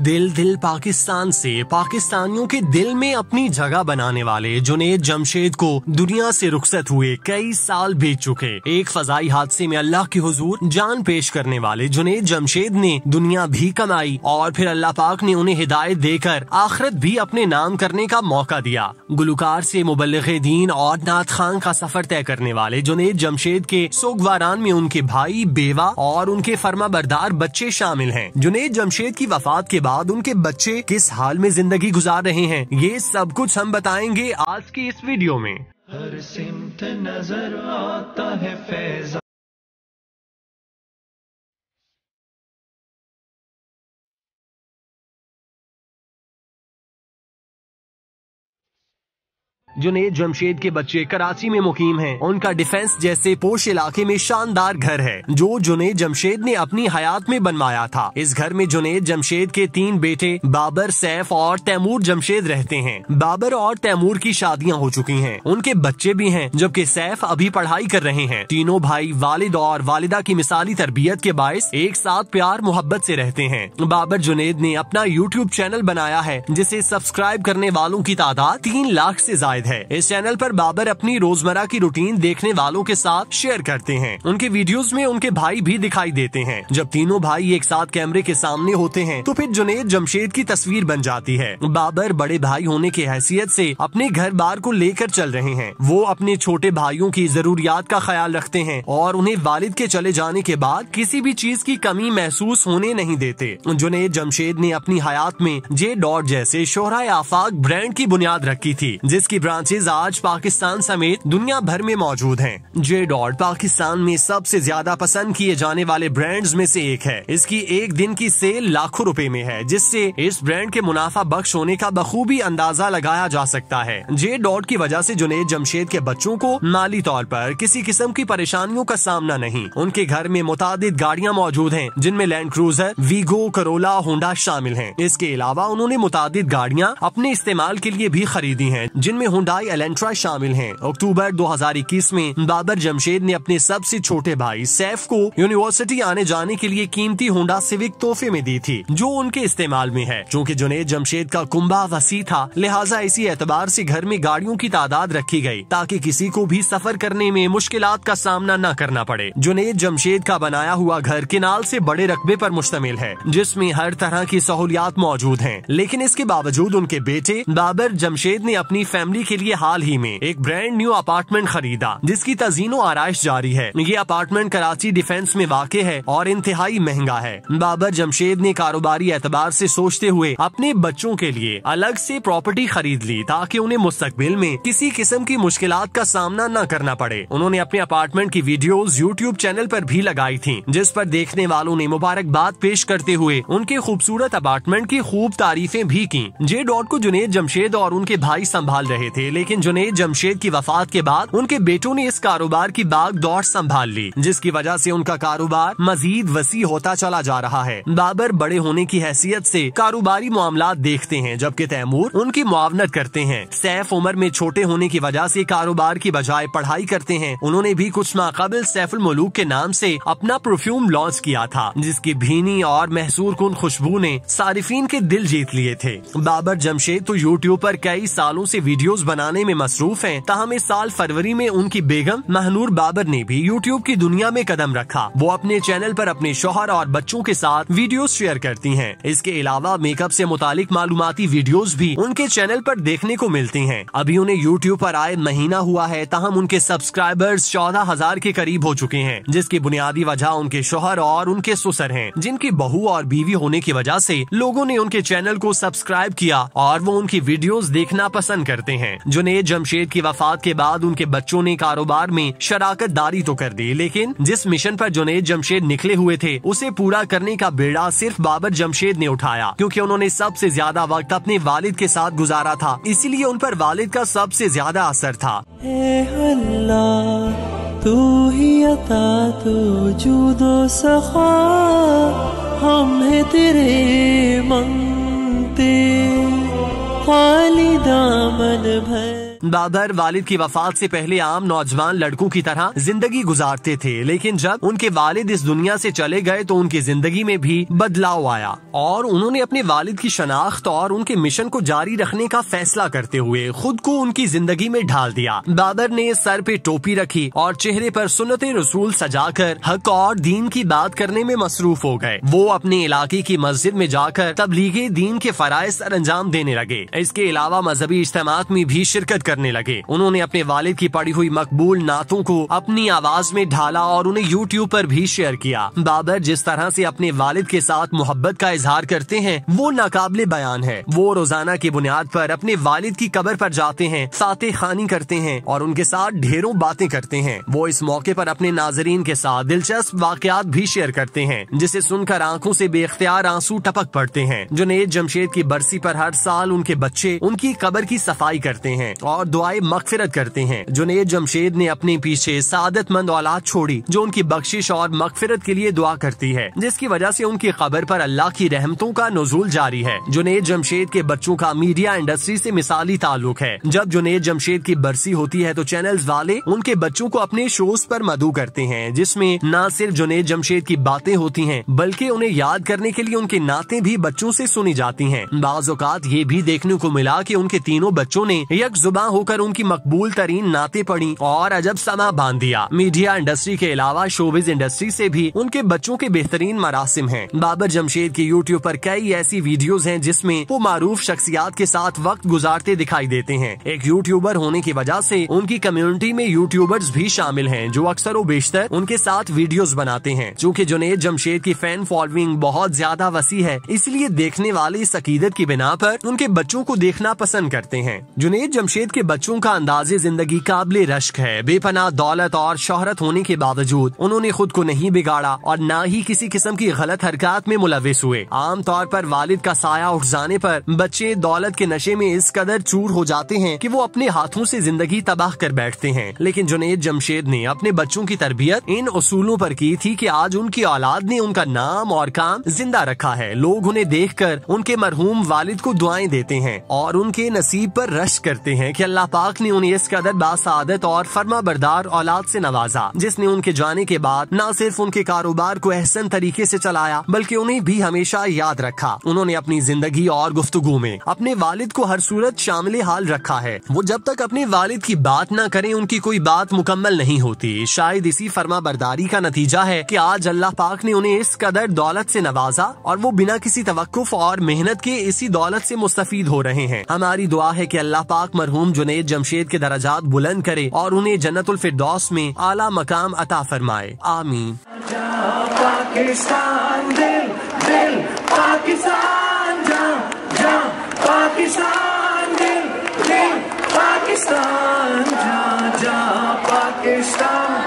दिल दिल पाकिस्तान से पाकिस्तानियों के दिल में अपनी जगह बनाने वाले जुनेद जमशेद को दुनिया से रुखसत हुए कई साल बीत चुके एक फजाई हादसे में अल्लाह के हुजूर जान पेश करने वाले जुनेद जमशेद ने दुनिया भी कमाई और फिर अल्लाह पाक ने उन्हें हिदायत देकर आखिरत भी अपने नाम करने का मौका दिया गुलकार से मुबलग दीन और नाथ खान का सफर तय करने वाले जुनेद जमशेद के सोगवारान में उनके भाई बेवा और उनके फर्मा बरदार बच्चे शामिल है जुनेद जमशेद की वफात के बाद उनके बच्चे किस हाल में जिंदगी गुजार रहे हैं ये सब कुछ हम बताएंगे आज की इस वीडियो में हर सिमत नजर आता है फैजा जुनेद जमशेद के बच्चे कराची में मुकीम हैं। उनका डिफेंस जैसे पोश इलाके में शानदार घर है जो जुनेद जमशेद ने अपनी हयात में बनवाया था इस घर में जुनेद जमशेद के तीन बेटे बाबर सैफ और तैमूर जमशेद रहते हैं बाबर और तैमूर की शादियां हो चुकी हैं उनके बच्चे भी हैं जबकि सैफ अभी पढ़ाई कर रहे हैं तीनों भाई वालिद और वालिदा की मिसाली तरबियत के बायस एक साथ प्यार मोहब्बत ऐसी रहते हैं बाबर जुनेद ने अपना यूट्यूब चैनल बनाया है जिसे सब्सक्राइब करने वालों की तादाद तीन लाख ऐसी ज्यादा शायद है इस चैनल पर बाबर अपनी रोजमर्रा की रूटीन देखने वालों के साथ शेयर करते हैं उनके वीडियोस में उनके भाई भी दिखाई देते हैं जब तीनों भाई एक साथ कैमरे के सामने होते हैं तो फिर जुनेद जमशेद की तस्वीर बन जाती है बाबर बड़े भाई होने की हैसियत से अपने घर बार को लेकर चल रहे हैं वो अपने छोटे भाइयों की जरूरियात का ख्याल रखते हैं और उन्हें वालिद के चले जाने के बाद किसी भी चीज की कमी महसूस होने नहीं देते जुनेद जमशेद ने अपनी हयात में जे डॉट जैसे शोहरा आफाक ब्रांड की बुनियाद रखी थी जिसकी ब्रांचेज आज पाकिस्तान समेत दुनिया भर में मौजूद हैं। जे डॉट पाकिस्तान में सबसे ज्यादा पसंद किए जाने वाले ब्रांड्स में से एक है इसकी एक दिन की सेल लाखों रुपए में है जिससे इस ब्रांड के मुनाफा बख्श होने का बखूबी अंदाजा लगाया जा सकता है जे डॉट की वजह ऐसी जुनेद जमशेद के बच्चों को माली तौर आरोप किसी किस्म की परेशानियों का सामना नहीं उनके घर में मुताद गाड़ियाँ मौजूद है जिनमें Land Cruiser Vigo Corolla Honda शामिल है इसके अलावा उन्होंने मुताद गाड़ियाँ अपने इस्तेमाल के लिए भी खरीदी है जिनमें हुंडाई एलेंट्रा शामिल हैं। अक्टूबर 2021 में बाबर जमशेद ने अपने सबसे छोटे भाई सैफ को यूनिवर्सिटी आने जाने के लिए कीमती होंडा सिविक तोहफे में दी थी जो उनके इस्तेमाल में है चूँकी जुनेद जमशेद का कुंबा वसी था लिहाजा इसी एतबार ऐसी घर में गाड़ियों की तादाद रखी गयी ताकि किसी को भी सफर करने में मुश्किल का सामना न करना पड़े जुनेद जमशेद का बनाया हुआ घर किनाल ऐसी बड़े रकबे आरोप मुश्तमिल है जिसमे हर तरह की सहूलियात मौजूद है लेकिन इसके बावजूद उनके बेटे बाबर जमशेद ने अपनी फैमिली के लिए हाल ही में एक ब्रांड न्यू अपार्टमेंट खरीदा जिसकी तजीनो आरइश जारी है ये अपार्टमेंट कराची डिफेंस में वाक़ है और इंतहाई महंगा है बाबर जमशेद ने कारोबारी एतबार ऐसी सोचते हुए अपने बच्चों के लिए अलग ऐसी प्रॉपर्टी खरीद ली ताकि उन्हें मुस्तबिल में किसी किस्म की मुश्किल का सामना न करना पड़े उन्होंने अपने अपार्टमेंट की वीडियो यूट्यूब चैनल आरोप भी लगाई थी जिस पर देखने वालों ने मुबारकबाद पेश करते हुए उनके खूबसूरत अपार्टमेंट की खूब तारीफें भी की जे डॉट को जुनेद जमशेद और उनके भाई संभाल रहे थे थे लेकिन जुनेद जमशेद की वफात के बाद उनके बेटों ने इस कारोबार की बाग दौड़ संभाल ली जिसकी वजह से उनका कारोबार मजीद वसी होता चला जा रहा है बाबर बड़े होने की हैसियत से कारोबारी मामला देखते हैं जबकि तैमूर उनकी मुआवनत करते हैं सैफ उम्र में छोटे होने की वजह से कारोबार की बजाय पढ़ाई करते हैं उन्होंने भी कुछ माकबिल सैफुल मलूक के नाम से अपना परफ्यूम लॉन्च किया था जिसकी भीनी और महसूर कुन खुशबू ने सारिफिन के दिल जीत लिए थे बाबर जमशेद तो यूट्यूब आरोप कई सालों ऐसी वीडियोज बनाने में मसरूफ हैं तहम इस साल फरवरी में उनकी बेगम महनूर बाबर ने भी यूट्यूब की दुनिया में कदम रखा वो अपने चैनल पर अपने शोहर और बच्चों के साथ वीडियो शेयर करती हैं इसके अलावा मेकअप से मुतालिक मालूमती वीडियोस भी उनके चैनल पर देखने को मिलती हैं अभी उन्हें यूट्यूब पर आए महीना हुआ है तहम उनके सब्सक्राइबर्स चौदह हजार के करीब हो चुके हैं जिसकी बुनियादी वजह उनके शोहर और उनके सुसर है जिनकी बहू और बीवी होने की वजह ऐसी लोगो ने उनके चैनल को सब्सक्राइब किया और वो उनकी वीडियोस देखना पसंद करते हैं जुनेद जमशेद की वफात के बाद उनके बच्चों ने कारोबार में शराकत दारी तो कर दी लेकिन जिस मिशन पर जुनेद जमशेद निकले हुए थे उसे पूरा करने का बेड़ा सिर्फ बाबर जमशेद ने उठाया क्योंकि उन्होंने सबसे ज्यादा वक्त अपने वालिद के साथ गुजारा था इसीलिए उन पर वालिद का सबसे ज्यादा असर था तू ही अता तो जूदो सखा हम है तेरे मंगते वालिदा मन भर बाबर वालिद की वफात से पहले आम नौजवान लड़कों की तरह जिंदगी गुजारते थे लेकिन जब उनके वालिद इस दुनिया से चले गए तो उनकी जिंदगी में भी बदलाव आया और उन्होंने अपने वालिद की शनाख्त और उनके मिशन को जारी रखने का फैसला करते हुए खुद को उनकी जिंदगी में ढाल दिया बाबर ने सर पे टोपी रखी और चेहरे पर सुनते रसूल सजाकर हक और दीन की बात करने में मसरूफ हो गए वो अपने इलाके की मस्जिद में जाकर तबलीगी दीन के सर अंजाम देने लगे इसके अलावा मजहबी इज्तम में भी शिरकत कर करने लगे उन्होंने अपने वालिद की पड़ी हुई मकबूल नातों को अपनी आवाज में ढाला और उन्हें यूट्यूब पर भी शेयर किया बाबर जिस तरह से अपने वालिद के साथ मोहब्बत का इजहार करते हैं वो नाकाबले बयान है वो रोजाना की बुनियाद पर अपने वालिद की कबर पर जाते हैं साते खानी करते हैं और उनके साथ ढेरों बातें करते हैं वो इस मौके पर अपने नाजरीन के साथ दिलचस्प वाकयात भी शेयर करते हैं जिसे सुनकर आंखों से बेख्तियार आंसू टपक पड़ते हैं जुनेद जमशेद की बरसी पर हर साल उनके बच्चे उनकी कबर की सफाई करते हैं और और दुआए मकफिरत करते हैं जुनेद जमशेद ने अपने पीछे सादतमंद औलाद छोड़ी जो उनकी बख्शिश और मकफिरत के लिए दुआ करती है जिसकी वजह से उनकी खबर पर अल्लाह की रहमतों का नजूल जारी है जुनेद जमशेद के बच्चों का मीडिया इंडस्ट्री से मिसाली ताल्लुक है जब जुनेद जमशेद की बरसी होती है तो चैनल वाले उनके बच्चों को अपने शोज पर मधु करते हैं जिसमे न सिर्फ जुनेद जमशेद की बातें होती है बल्कि उन्हें याद करने के लिए उनके नाते भी बच्चों ऐसी सुनी जाती है बाज ये भी देखने को मिला की उनके तीनों बच्चों ने एक जुबा होकर उनकी मकबूल तरीन नाते पड़ी और अजब समा बांध दिया मीडिया इंडस्ट्री के अलावा शोबिज इंडस्ट्री से भी उनके बच्चों के बेहतरीन मरासिम हैं बाबर जमशेद के यूट्यूब पर कई ऐसी वीडियोस हैं जिसमें वो मारूफ शख्सियात के साथ वक्त गुजारते दिखाई देते हैं एक यूट्यूबर होने की वजह से उनकी कम्युनिटी में यूट्यूबर्स भी शामिल हैं जो अक्सर व बेशतर उनके साथ वीडियोस बनाते हैं चूँकि जुनेद जमशेद की फैन फॉलोइंग बहुत ज्यादा वसी है इसलिए देखने वाले इस अकीदत की बिना पर उनके बच्चों को देखना पसंद करते हैं जुनेद जमशेद के के बच्चों का अंदाजे जिंदगी काबिल रश्क है बेपना दौलत और शोहरत होने के बावजूद उन्होंने खुद को नहीं बिगाड़ा और न ही किसी किस्म की गलत हरकत में मुलविस हुए आमतौर पर वालिद का साया उठ जाने पर बच्चे दौलत के नशे में इस कदर चूर हो जाते हैं कि वो अपने हाथों से जिंदगी तबाह कर बैठते हैं लेकिन जुनेद जमशेद ने अपने बच्चों की तरबियत इन असूलों पर की थी कि आज उनकी औलाद ने उनका नाम और काम जिंदा रखा है लोग उन्हें देख कर उनके मरहूम वालिद को दुआएं देते हैं और उनके नसीब पर रश करते हैं की अल्लाह पाक ने उन्हें इस कदर बासादत और फर्मा बरदार औलाद ऐसी नवाजा जिसने उनके जाने के बाद न सिर्फ उनके कारोबार को एहसन तरीके ऐसी चलाया बल्कि उन्हें भी हमेशा याद रखा उन्होंने अपनी जिंदगी और गुफ्तगु में अपने वालिद को हर सूरत शामिल हाल रखा है वो जब तक अपने वालिद की बात न करें उनकी कोई बात मुकम्मल नहीं होती शायद इसी फर्मा बरदारी का नतीजा है की आज अल्लाह पाक ने उन्हें इस कदर दौलत से नवाजा और वो बिना किसी तवक्फ और मेहनत के इसी दौलत से मुस्तफ हो रहे हैं हमारी दुआ है की अल्लाह पाक मरहूम जुनेद जमशेद के दराजात बुलंद करे और उन्हें जन्नतुल फिरदौस में आला मकाम अता फरमाए आमीन पाकिस्तान दिल, दिल, पाकिस्तान जा, जा, पाकिस्तान दिल, पाकिस्तान जा, जा, पाकिस्तान